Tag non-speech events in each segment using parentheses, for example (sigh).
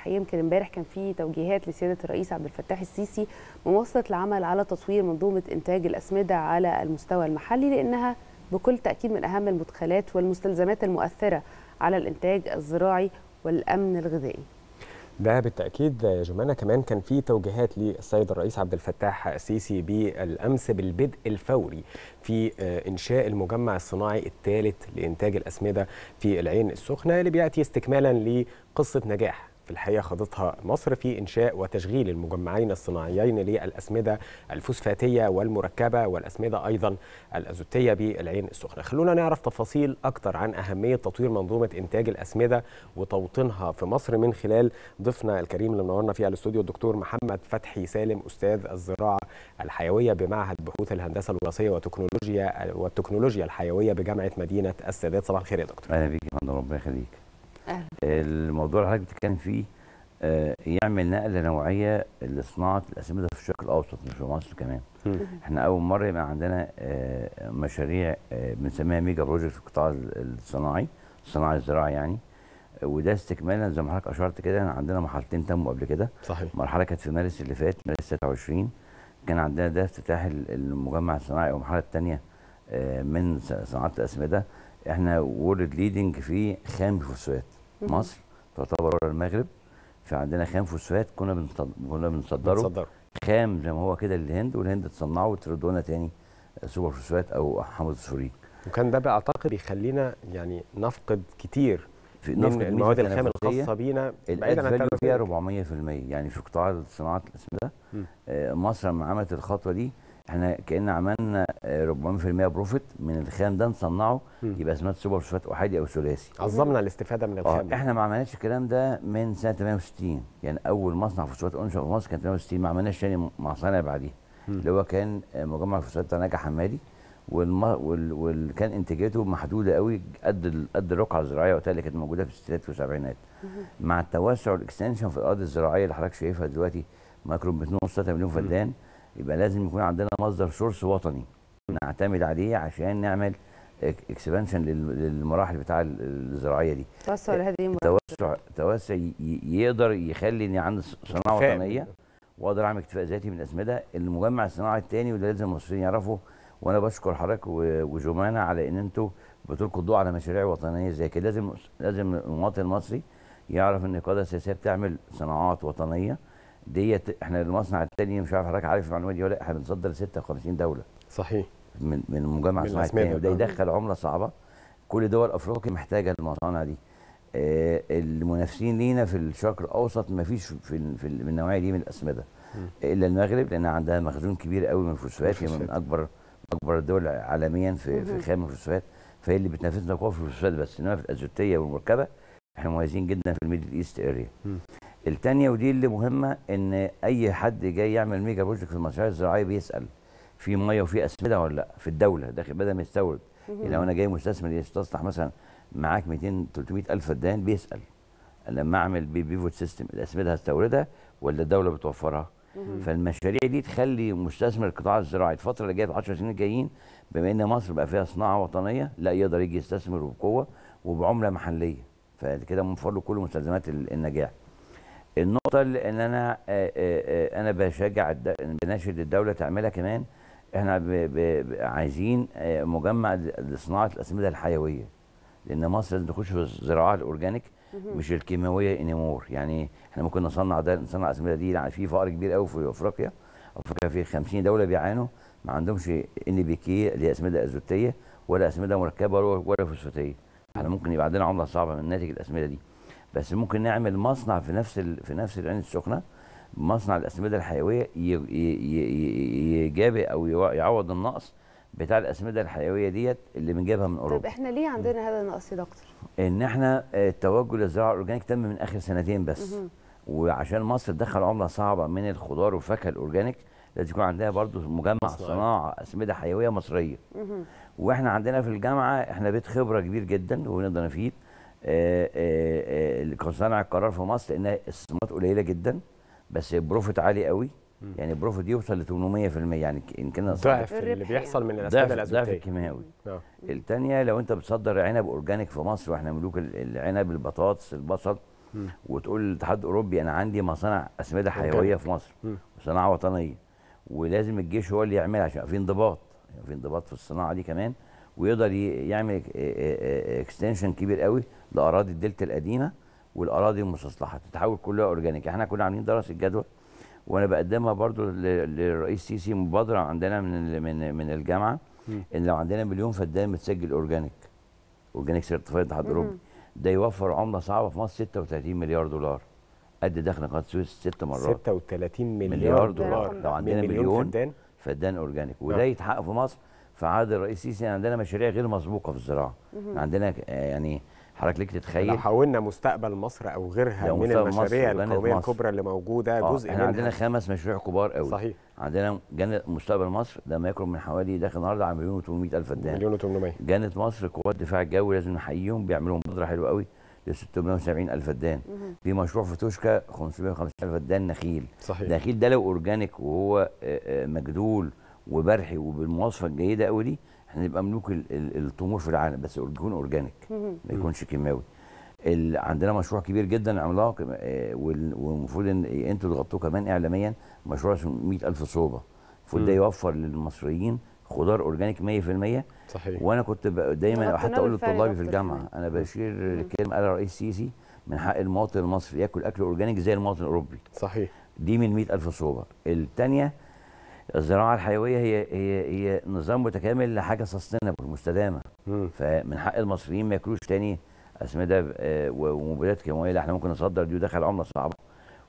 الحقيقه يمكن امبارح كان في توجيهات لسياده الرئيس عبد الفتاح السيسي مواصله العمل على تطوير منظومه انتاج الاسمده على المستوى المحلي لانها بكل تاكيد من اهم المدخلات والمستلزمات المؤثره على الانتاج الزراعي والامن الغذائي. ده بالتاكيد يا جمانه كمان كان في توجيهات للسيد الرئيس عبد الفتاح السيسي بالامس بالبدء الفوري في آه، انشاء المجمع الصناعي الثالث لانتاج الاسمده في العين السخنه اللي بياتي استكمالا لقصه نجاح في الحقيقه خاضتها مصر في انشاء وتشغيل المجمعين الصناعيين للاسمده الفوسفاتيه والمركبه والاسمده ايضا الازوتيه بالعين السخنه. خلونا نعرف تفاصيل اكثر عن اهميه تطوير منظومه انتاج الاسمده وتوطينها في مصر من خلال ضيفنا الكريم اللي منورنا في الاستوديو الدكتور محمد فتحي سالم استاذ الزراعه الحيويه بمعهد بحوث الهندسه الوراثيه وتكنولوجيا والتكنولوجيا الحيويه بجامعه مدينه السادات. صباح الخير يا دكتور. اهلا بيك يا فندم ربنا يخليك. أهل. الموضوع اللي حضرتك بتتكلم فيه آه، يعمل نقله نوعيه لصناعه الاسمده في الشرق الاوسط مش في مصر كمان احنا اول مره يبقى عندنا آه، مشاريع آه، بنسميها ميجا بروجكت في القطاع الصناعي الصناعه الزراعي يعني وده استكمالا زي ما حضرتك اشرت كده عندنا مرحلتين تموا قبل كده صحيح مرحله كانت في مارس اللي فات مارس 26 كان عندنا ده افتتاح المجمع الصناعي او المرحله الثانيه من صناعه الاسمده احنا وورد ليدنج في خام الفوسفات مصر تعتبر ورا المغرب فعندنا خام فوسفات كنا كنا بنصدره بنصدره خام زي ما هو كده للهند والهند تصنعه وتردونا تاني آه، سوبر فوسفات او حمض السوري وكان ده بعتقد بيخلينا يعني نفقد كتير في من المواد الخام الخاصه بينا بعيدا عن فيها 400% يعني في قطاع الصناعات الاسم ده آه، مصر لما عملت الخطوه دي احنا كان عملنا 400% آه، بروفيت من الخام ده نصنعه يبقى سمات سوبر فوسفات احادي او ثلاثي عظمنا الاستفاده من الخام آه. احنا ما عملناش الكلام ده من سنه 68 يعني اول مصنع فوسفات انشا في مصر كان 68 ما عملناش ثاني مع بعديها اللي هو كان آه، مجمع الفوسفات بتاع ناجح حمادي والم... وال... وال... كان انتاجاته محدوده قوي قد ال... قد الرقعه الزراعيه وقتها اللي كانت موجوده في الستينات والسبعينات مع التوسع والاكستنشن في الارض الزراعيه اللي حضرتك شايفها دلوقتي مايكرو 2.3 مليون فدان يبقى لازم يكون عندنا مصدر سورس وطني نعتمد عليه عشان نعمل اكسبانشن للمراحل بتاع الزراعيه دي توسع لهذه توسع توسع يقدر يخلي ان عندي صناعه وطنيه واقدر اعمل اكتفاء ذاتي من اسمده المجمع الصناعي الثاني واللي لازم المصريين يعرفوا وانا بشكر حضرتك وجمانه على ان انتوا بتلقوا الضوء على مشاريع وطنيه زي كده لازم لازم المواطن المصري يعرف ان القياده السياسيه بتعمل صناعات وطنيه ديت احنا المصنع الثاني مش عارف حضرتك عارف المعلومه دي ولا لا احنا بنصدر 56 دوله صحيح من من مجمع صناعي الثاني وده يدخل عمله صعبه كل دول افريقيا محتاجه المصانع دي آه، المنافسين لينا في الشرق الاوسط ما فيش في, في النوعيه دي من الاسمده الا المغرب لان عندها مخزون كبير قوي من الفوسفات هي يعني من اكبر اكبر الدول عالميا في في خام الفوسفات فهي اللي بتنافسنا قوه في الفوسفات بس انما في الازوتيه والمركبه احنا مميزين جدا في الميدل ايست اريا التانية ودي اللي مهمة ان اي حد جاي يعمل ميجا بروجكت في المشاريع الزراعية بيسأل في مية وفي اسمدة ولا لا في الدولة داخل بدل ما يستورد يعني لو انا جاي مستثمر إيه، يستصلح مثلا معاك 200 300 الف فدان بيسأل لما اعمل بيفوت سيستم الاسمدة هستوردها ولا الدولة بتوفرها فالمشاريع دي تخلي مستثمر القطاع الزراعي الفتره اللي جايه 10 سنين الجايين بما ان مصر بقى فيها صناعه وطنيه لا يقدر يجي يستثمر بقوه وبعمله محليه فكده موفر له كل مستلزمات النجاح النقطة اللي ان انا آه، آه، آه، انا بشجع بناشد الدولة تعملها كمان احنا عايزين مجمع لصناعة الأسمدة الحيوية لأن مصر لازم تخش في الزراعة الأورجانيك مش الكيماوية انيمور يعني احنا ممكن نصنع ده نصنع الأسمدة دي يعني في فقر كبير قوي في أفريقيا أفريقيا في 50 دولة بيعانوا ما عندهمش ان بي كي اللي هي أسمدة أزوتية ولا أسمدة مركبة ولا فوسفاتية احنا ممكن يبقى عندنا عملة صعبة من ناتج الأسمدة دي بس ممكن نعمل مصنع في نفس في نفس العين السخنه مصنع الاسمده الحيويه يجابي او يعوض النقص بتاع الاسمده الحيويه ديت اللي بنجيبها من اوروبا. طب احنا ليه عندنا هذا النقص يا دكتور؟ ان احنا آه، التوجه للزراعه الاورجانيك تم من اخر سنتين بس وعشان مصر تدخل عمله صعبه من الخضار والفاكهه الاورجانيك لازم يكون عندها برضو مجمع صناعه اسمده حيويه مصريه. واحنا عندنا في الجامعه احنا بيت خبره كبير جدا ونقدر نفيد صانع آه، آه، آه، القرار في مصر ان استثمارات قليله جدا بس بروفيت عالي قوي يعني البروفيت يوصل ل 800% يعني ان كان ضعف اللي بيحصل من الاسمده الازوتيه ضعف الكيماوي الثانيه لو انت بتصدر عنب اورجانيك في مصر واحنا ملوك العنب البطاطس البصل م. وتقول للاتحاد الاوروبي انا عندي مصانع اسمده حيويه في مصر وصناعه وطنيه ولازم الجيش هو اللي يعملها عشان في انضباط يعني في انضباط في الصناعه دي كمان ويقدر يعمل اكستنشن إيه- إيه- إيه- كبير قوي لاراضي الدلتا القديمه والاراضي المستصلحه تتحول كلها اورجانيك يعني احنا كنا عاملين دراسه جدوى وانا بقدمها برضو للرئيس سيسي مبادره عندنا من من من الجامعه ان لو عندنا مليون فدان متسجل اورجانيك اورجانيك سيرتيفايد الاتحاد الاوروبي ده يوفر عمله صعبه في مصر 36 مليار دولار قد دخل قناه السويس ست مرات 36 مليار, مليار دولار لو عندنا مليون, مليون فدان فدان اورجانيك آه. وده يتحقق في مصر في عهد الرئيس سيسي عندنا مشاريع غير مسبوقه في الزراعه عندنا آه، يعني حضرتك ليك تتخيل لو حولنا مستقبل مصر او غيرها من المشاريع القوميه الكبرى اللي موجوده آه، جزء منها عندنا خمس مشاريع كبار قوي صحيح عندنا جنة مستقبل مصر ده ما يقرب من حوالي داخل النهارده على مليون و800 الف فدان مليون و800 جنة مصر قوات الدفاع الجوي لازم نحييهم بيعملوا مبادره حلوه قوي ل 670 الف فدان في مشروع في توشكا 550 الف فدان نخيل صحيح النخيل ده لو اورجانيك وهو آه، مجدول وبرحي وبالمواصفه الجيده قوي دي احنا نبقى ملوك التمور في العالم بس يكون اورجانيك ما يكونش كيماوي عندنا مشروع كبير جدا عملاق آه، والمفروض ان انتوا تغطوه كمان اعلاميا مشروع اسمه 100000 صوبه المفروض ده يوفر للمصريين خضار اورجانيك 100% صحيح وانا كنت دايما حتى اقول لطلابي في الجامعه انا بشير كلمه قالها الرئيس السيسي من حق المواطن المصري ياكل اكل اورجانيك زي المواطن الاوروبي صحيح دي من 100000 صوبه الثانيه الزراعه الحيويه هي هي هي نظام متكامل لحاجه سستينبل مستدامه فمن حق المصريين ما ياكلوش تاني اسمده آه، ومبيدات كيماويه لا احنا ممكن نصدر دي ودخل عمله صعبه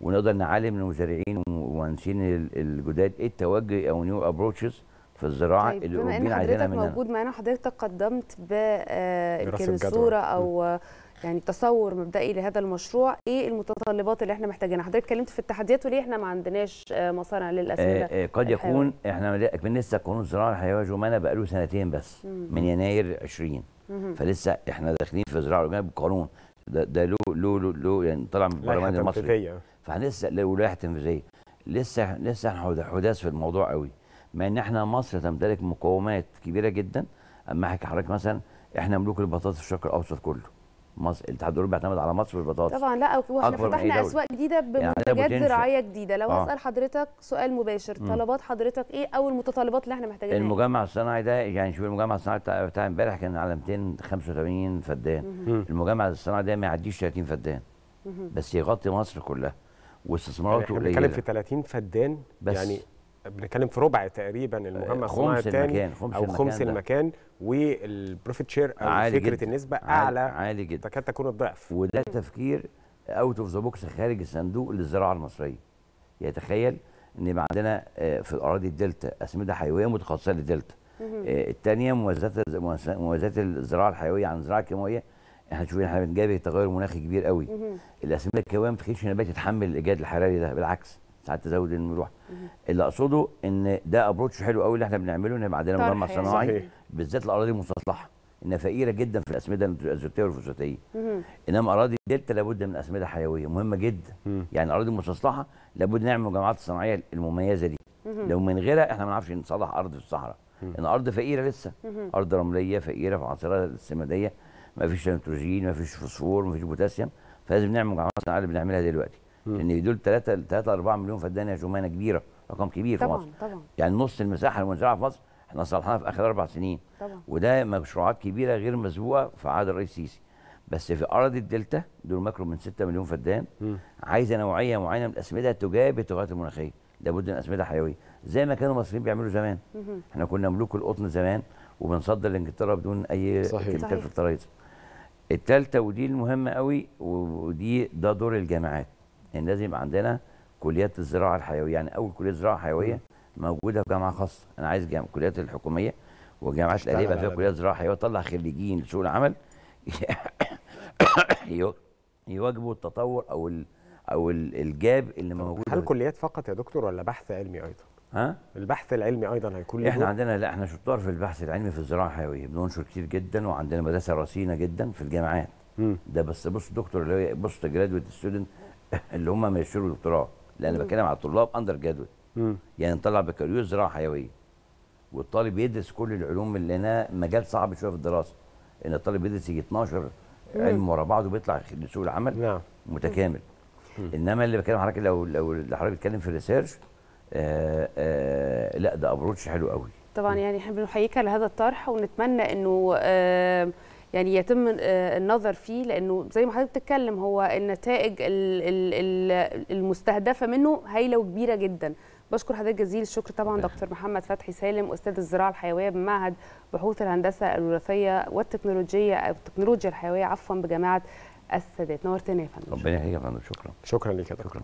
ونقدر نعلم المزارعين والمهندسين الجداد ايه التوجه او نيو ابروتشز في الزراعه طيب اللي الاوروبيين عايزينها مننا موجود معانا حضرتك قدمت بالصوره آه، او يعني تصور مبدئي لهذا المشروع ايه المتطلبات اللي احنا محتاجينها حضرتك اتكلمت في التحديات وليه احنا ما عندناش آه، مصانع للاسمده آه آه قد يكون احنا بالنسبه قانون الزراعه الحيويه جمانه بقى له سنتين بس مم. من يناير 20 مم. فلسه احنا داخلين في الزراعه الجمانه بالقانون ده, ده له له له يعني طالع من البرلمان المصري فلسه له لائحه تنفيذيه لسه لسه احنا حداث في الموضوع قوي ما ان احنا مصر تمتلك مقومات كبيره جدا اما احكي حضرتك مثلا احنا ملوك البطاطس في الشرق الاوسط كله مصر الاتحاد الاوروبي بيعتمد على مصر في البطاطس طبعا لا واحنا فتحنا إيه اسواق جديده يعني بمنتجات يعني زراعيه جديده لو آه. اسال حضرتك سؤال مباشر م. طلبات حضرتك ايه او المتطلبات اللي احنا محتاجينها المجمع الصناعي ده يعني شوف المجمع الصناعي بتاع امبارح كان على 285 فدان م. المجمع الصناعي ده ما يعديش 30 فدان بس يغطي مصر كلها واستثماراته يعني قليله بنتكلم في 30 فدان بس يعني بنتكلم في ربع تقريبا المهمه خمس المكان خمس او خمس المكان والبروفيت شير او فكره جداً. النسبه اعلى عالي جدا تكاد تكون الضعف وده تفكير اوت اوف ذا بوكس خارج الصندوق للزراعه المصريه يتخيل يعني ان يبقى عندنا آه، في الاراضي الدلتا اسمده حيويه متخصصه للدلتا آه، الثانيه مميزات مميزات الزراعه الحيويه عن الزراعه الكيماويه احنا شوفين احنا بنجابه تغير مناخي كبير قوي الاسمده الكيماويه ما بتخليش النبات يتحمل الايجاد الحراري ده بالعكس ساعات تزود انه يروح اللي اقصده ان ده ابروتش حلو قوي اللي احنا بنعمله ان يبقى عندنا مجمع صناعي بالذات الاراضي المستصلحه انها فقيره جدا في الاسمده الازوتيه والفوسفاتيه انما اراضي الدلتا لابد من اسمده حيويه مهمه جدا مم. يعني الاراضي المستصلحه لابد نعمل المجمعات الصناعيه المميزه دي مم. لو من غيرها احنا ما نعرفش نصلح ارض في الصحراء ان ارض فقيره لسه مم. ارض رمليه فقيره في عصيرها السماديه ما فيش نيتروجين ما فيش فوسفور ما فيش بوتاسيوم فلازم نعمل مجمعات صناعيه اللي بنعملها دلوقتي لان دول 3 3 4 مليون فدان يا شمانه كبيره رقم كبير طبعًا في مصر طبعا يعني نص المساحه المنزرعه في مصر احنا صلحناها في اخر اربع سنين طبعا وده مشروعات كبيره غير مسبوقه في عهد الرئيس السيسي بس في ارض الدلتا دول ماكرو من 6 مليون فدان عايزه نوعيه معينه من الاسمده تجاب التغيرات المناخيه لابد من اسمده حيويه زي ما كانوا المصريين بيعملوا زمان مم. احنا كنا ملوك القطن زمان وبنصدر لانجلترا بدون اي كيميكال في الترايز الثالثه ودي المهمه قوي ودي ده دور الجامعات كان لازم يبقى عندنا كليات الزراعه الحيويه يعني اول كليه زراعه حيويه موجوده في جامعه خاصه انا عايز الكليات الحكوميه والجامعات الاهليه يبقى فيها كليات زراعه حيويه تطلع خريجين لسوق العمل (coughs) يواجبوا التطور او ال او الجاب اللي موجود هل كليات فقط يا دكتور ولا بحث علمي ايضا؟ ها؟ البحث العلمي ايضا هيكون احنا عندنا لا احنا شطار في البحث العلمي في الزراعه الحيويه بننشر كتير جدا وعندنا مدرسه رصينه جدا في الجامعات ده بس بص دكتور اللي هو بص جرادويت ستودنت (laughs) اللي هم ما يشتروا دكتوراه لان انا بتكلم على الطلاب اندر جادول يعني نطلع بكالوريوس زراعه حيويه والطالب يدرس كل العلوم اللي هنا مجال صعب شويه في الدراسه ان الطالب يدرس يجي 12 علم ورا بعض وبيطلع لسوق العمل نعم. متكامل مم. انما اللي بكلم حضرتك لو لو حضرتك بتتكلم في الريسيرش آه، آه، لا ده ابروتش حلو قوي طبعا يعني احنا بنحييك على هذا الطرح ونتمنى انه آه، يعني يتم آه، النظر فيه لانه زي ما حضرتك بتتكلم هو النتائج المستهدفه منه هايله وكبيره جدا بشكر حضرتك جزيل الشكر طبعا دكتور محمد فتحي سالم استاذ الزراعه الحيويه بمعهد بحوث الهندسه الوراثيه والتكنولوجيه او التكنولوجيا الحيويه عفوا بجامعه السادات نورتنا يا فندم ربنا يحييك يا فندم شكرا شكرا لك يا دكتور